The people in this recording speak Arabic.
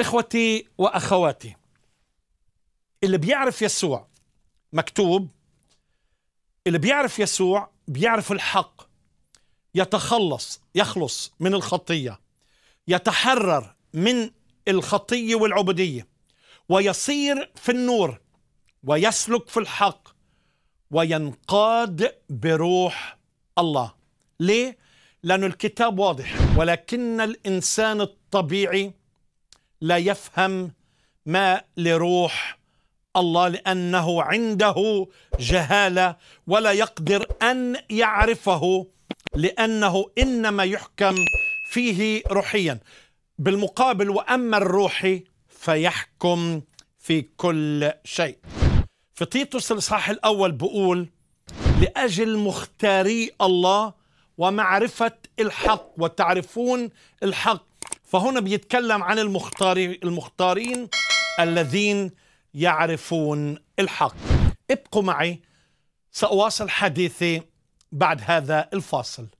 إخوتي وأخواتي اللي بيعرف يسوع مكتوب اللي بيعرف يسوع بيعرف الحق يتخلص يخلص من الخطية يتحرر من الخطية والعبودية ويصير في النور ويسلك في الحق وينقاد بروح الله ليه؟ لأن الكتاب واضح ولكن الإنسان الطبيعي لا يفهم ما لروح الله لانه عنده جهاله ولا يقدر ان يعرفه لانه انما يحكم فيه روحيا بالمقابل واما الروحي فيحكم في كل شيء في تيتوس الاصحاح الاول بقول لاجل مختاري الله ومعرفه الحق وتعرفون الحق فهنا بيتكلم عن المختارين الذين يعرفون الحق ابقوا معي سأواصل حديثي بعد هذا الفاصل